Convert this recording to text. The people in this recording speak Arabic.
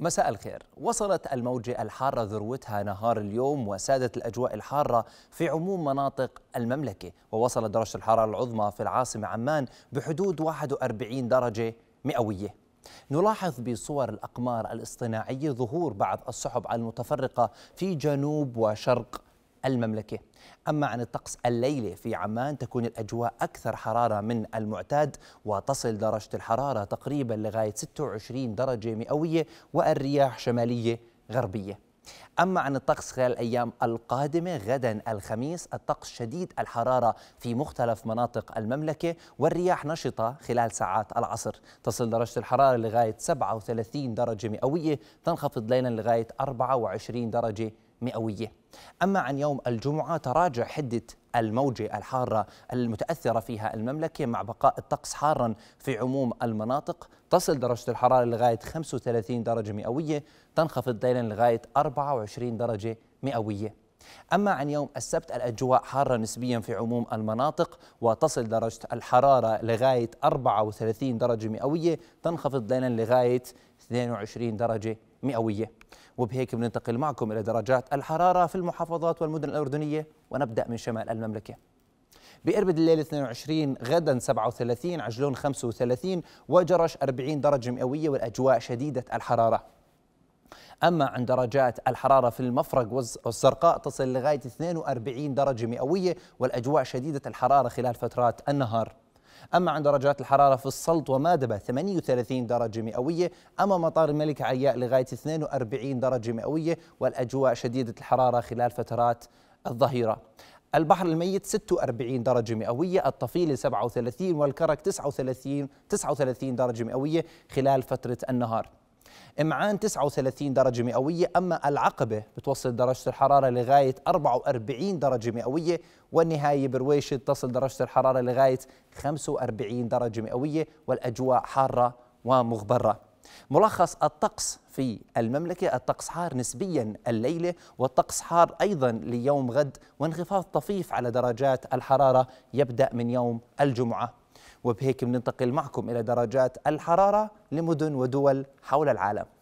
مساء الخير وصلت الموجة الحارة ذروتها نهار اليوم وسادت الأجواء الحارة في عموم مناطق المملكة ووصلت درجة الحرارة العظمى في العاصمة عمان بحدود 41 درجة مئوية نلاحظ بصور الأقمار الاصطناعية ظهور بعض السحب المتفرقة في جنوب وشرق المملكة أما عن الطقس الليلة في عمان تكون الأجواء أكثر حرارة من المعتاد وتصل درجة الحرارة تقريبا لغاية 26 درجة مئوية والرياح شمالية غربية أما عن الطقس خلال الأيام القادمة غدا الخميس الطقس شديد الحرارة في مختلف مناطق المملكة والرياح نشطة خلال ساعات العصر تصل درجة الحرارة لغاية 37 درجة مئوية تنخفض ليلا لغاية 24 درجة مئوية أما عن يوم الجمعة تراجع حدة الموجة الحارة المتأثرة فيها المملكة مع بقاء الطقس حارا في عموم المناطق تصل درجة الحرارة لغاية 35 درجة مئوية تنخفض ليلا لغاية 24 درجة مئوية أما عن يوم السبت الأجواء حارة نسبيا في عموم المناطق وتصل درجة الحرارة لغاية 34 درجة مئوية تنخفض ليلا لغاية 22 درجة مئوية وبهيك بننتقل معكم إلى درجات الحرارة في المحافظات والمدن الأردنية ونبدأ من شمال المملكة بإربد الليل 22 غدا 37 عجلون 35 وجرش 40 درجة مئوية والأجواء شديدة الحرارة أما عن درجات الحرارة في المفرق والزرقاء تصل لغاية 42 درجة مئوية والأجواء شديدة الحرارة خلال فترات النهار أما عن درجات الحرارة في السلط ومادبة 38 درجة مئوية أما مطار الملك عياء لغاية 42 درجة مئوية والأجواء شديدة الحرارة خلال فترات الظهيرة البحر الميت 46 درجة مئوية، الطفيلة 37 والكرك 39 39 درجة مئوية خلال فترة النهار. إمعان 39 درجة مئوية أما العقبة بتوصل درجة الحرارة لغاية 44 درجة مئوية والنهاية برويشد تصل درجة الحرارة لغاية 45 درجة مئوية والأجواء حارة ومغبرة ملخص الطقس في المملكة الطقس حار نسبيا الليلة والطقس حار أيضا ليوم غد وانخفاض طفيف على درجات الحرارة يبدأ من يوم الجمعة وبهيك بننتقل معكم إلى درجات الحرارة لمدن ودول حول العالم